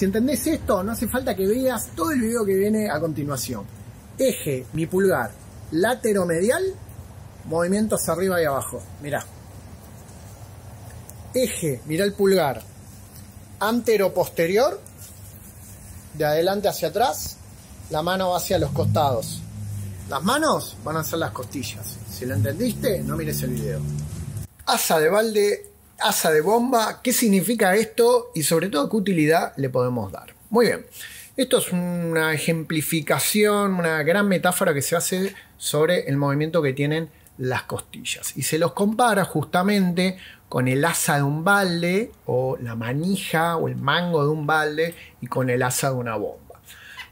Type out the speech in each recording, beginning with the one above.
Si entendés esto, no hace falta que veas todo el video que viene a continuación. Eje, mi pulgar, lateromedial, movimientos arriba y abajo. Mirá. Eje, mirá el pulgar, antero posterior, de adelante hacia atrás, la mano va hacia los costados. Las manos van a ser las costillas. Si lo entendiste, no mires el video. Asa de balde asa de bomba, qué significa esto y sobre todo qué utilidad le podemos dar. Muy bien, esto es una ejemplificación, una gran metáfora que se hace sobre el movimiento que tienen las costillas y se los compara justamente con el asa de un balde o la manija o el mango de un balde y con el asa de una bomba.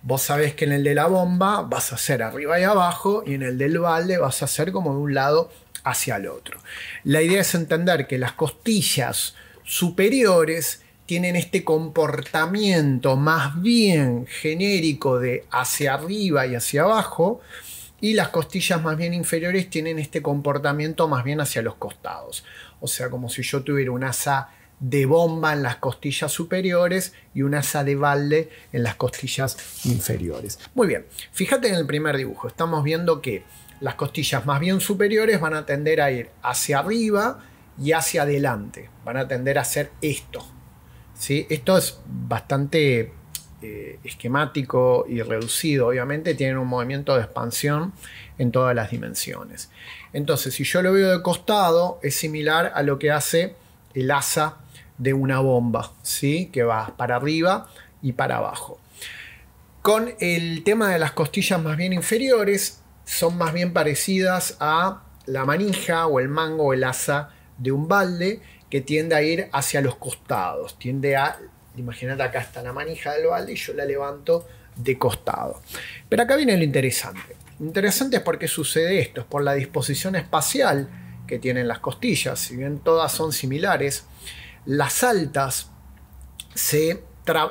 Vos sabés que en el de la bomba vas a hacer arriba y abajo y en el del balde vas a hacer como de un lado hacia el otro. La idea es entender que las costillas superiores tienen este comportamiento más bien genérico de hacia arriba y hacia abajo, y las costillas más bien inferiores tienen este comportamiento más bien hacia los costados. O sea, como si yo tuviera un asa de bomba en las costillas superiores y un asa de balde en las costillas inferiores. Muy bien, fíjate en el primer dibujo, estamos viendo que las costillas más bien superiores van a tender a ir hacia arriba y hacia adelante. Van a tender a hacer esto. ¿sí? Esto es bastante eh, esquemático y reducido, obviamente, tienen un movimiento de expansión en todas las dimensiones. Entonces, si yo lo veo de costado, es similar a lo que hace el asa de una bomba, ¿sí? que va para arriba y para abajo. Con el tema de las costillas más bien inferiores, son más bien parecidas a la manija o el mango o el asa de un balde que tiende a ir hacia los costados, tiende a, imagínate acá está la manija del balde y yo la levanto de costado. Pero acá viene lo interesante. Interesante es porque sucede esto, es por la disposición espacial que tienen las costillas, si bien todas son similares, las altas se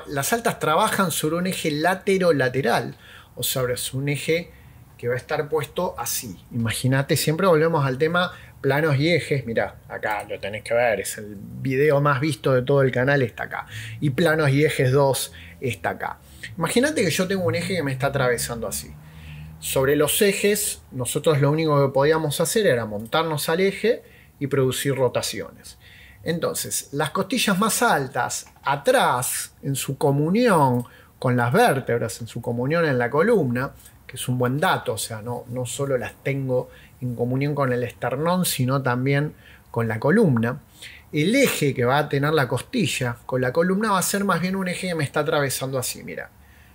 las altas trabajan sobre un eje laterolateral o sobre un eje que va a estar puesto así. Imagínate, siempre volvemos al tema planos y ejes. Mirá, acá lo tenés que ver, es el video más visto de todo el canal, está acá. Y planos y ejes 2 está acá. Imagínate que yo tengo un eje que me está atravesando así. Sobre los ejes, nosotros lo único que podíamos hacer era montarnos al eje y producir rotaciones. Entonces, las costillas más altas, atrás, en su comunión con las vértebras, en su comunión en la columna, que es un buen dato, o sea, no, no solo las tengo en comunión con el esternón, sino también con la columna. El eje que va a tener la costilla con la columna va a ser más bien un eje que me está atravesando así, mira.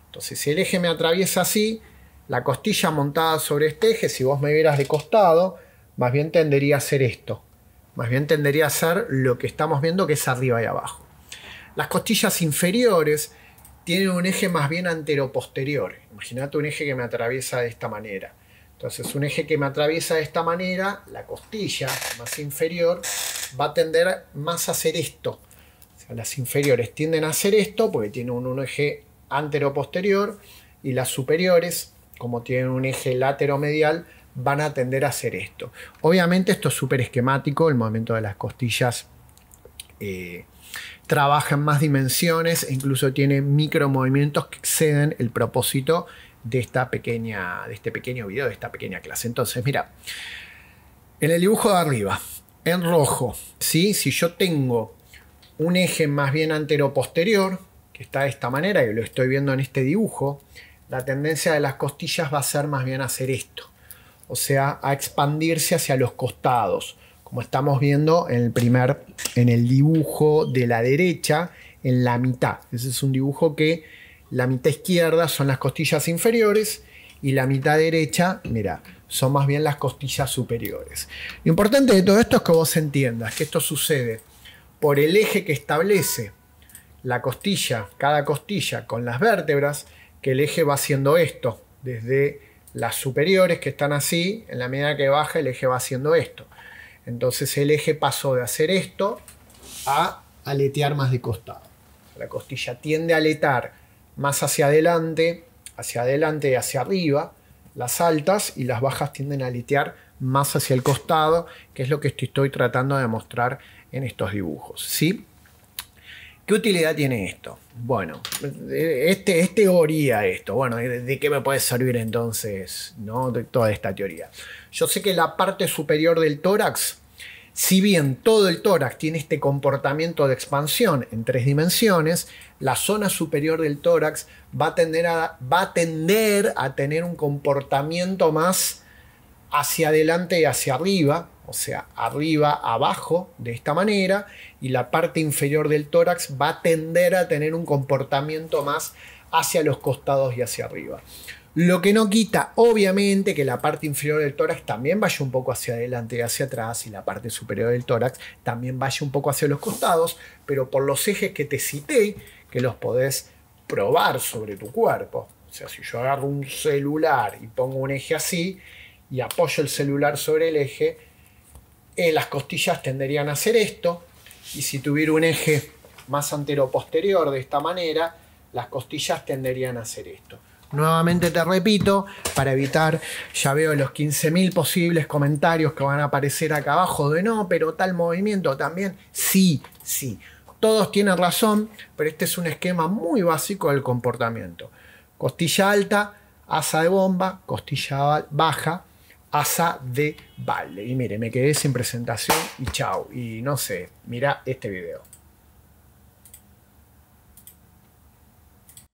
Entonces, si el eje me atraviesa así, la costilla montada sobre este eje, si vos me vieras de costado, más bien tendería a ser esto. Más bien tendería a ser lo que estamos viendo que es arriba y abajo. Las costillas inferiores tiene un eje más bien anteroposterior. Imagínate un eje que me atraviesa de esta manera. Entonces, un eje que me atraviesa de esta manera, la costilla más inferior, va a tender más a hacer esto. las inferiores tienden a hacer esto porque tienen un, eje antero-posterior y las superiores, como tienen un eje lateromedial, medial van a tender a hacer esto. Obviamente esto es súper esquemático, el movimiento de las costillas eh, trabaja en más dimensiones e incluso tiene micromovimientos que exceden el propósito de, esta pequeña, de este pequeño video, de esta pequeña clase. Entonces, mira, en el dibujo de arriba, en rojo, ¿sí? si yo tengo un eje más bien antero-posterior, que está de esta manera y lo estoy viendo en este dibujo, la tendencia de las costillas va a ser más bien hacer esto, o sea, a expandirse hacia los costados como estamos viendo en el primer, en el dibujo de la derecha, en la mitad. Ese es un dibujo que la mitad izquierda son las costillas inferiores y la mitad derecha, mira, son más bien las costillas superiores. Lo importante de todo esto es que vos entiendas que esto sucede por el eje que establece la costilla, cada costilla con las vértebras, que el eje va haciendo esto, desde las superiores que están así, en la medida que baja el eje va haciendo esto. Entonces el eje pasó de hacer esto a aletear más de costado. La costilla tiende a aletar más hacia adelante, hacia adelante y hacia arriba. Las altas y las bajas tienden a aletear más hacia el costado, que es lo que estoy tratando de mostrar en estos dibujos. ¿sí? ¿Qué utilidad tiene esto? Bueno, este, es teoría esto. Bueno, ¿de, qué me puede servir entonces ¿no? de toda esta teoría? Yo sé que la parte superior del tórax, si bien todo el tórax tiene este comportamiento de expansión en tres dimensiones, la zona superior del tórax va a tender a, va a, tender a tener un comportamiento más hacia adelante y hacia arriba, o sea, arriba, abajo, de esta manera, y la parte inferior del tórax va a tender a tener un comportamiento más hacia los costados y hacia arriba. Lo que no quita, obviamente, que la parte inferior del tórax también vaya un poco hacia adelante y hacia atrás, y la parte superior del tórax también vaya un poco hacia los costados, pero por los ejes que te cité, que los podés probar sobre tu cuerpo. O sea, si yo agarro un celular y pongo un eje así y apoyo el celular sobre el eje, eh, las costillas tenderían a hacer esto y si tuviera un eje más antero-posterior de esta manera, las costillas tenderían a hacer esto. Nuevamente te repito, para evitar, ya veo los 15.000 posibles comentarios que van a aparecer acá abajo de no, pero tal movimiento también. Sí, sí, todos tienen razón, pero este es un esquema muy básico del comportamiento. Costilla alta, asa de bomba, costilla baja, Asa de Valle. Y mire, me quedé sin presentación y chao. Y no sé, mira este video.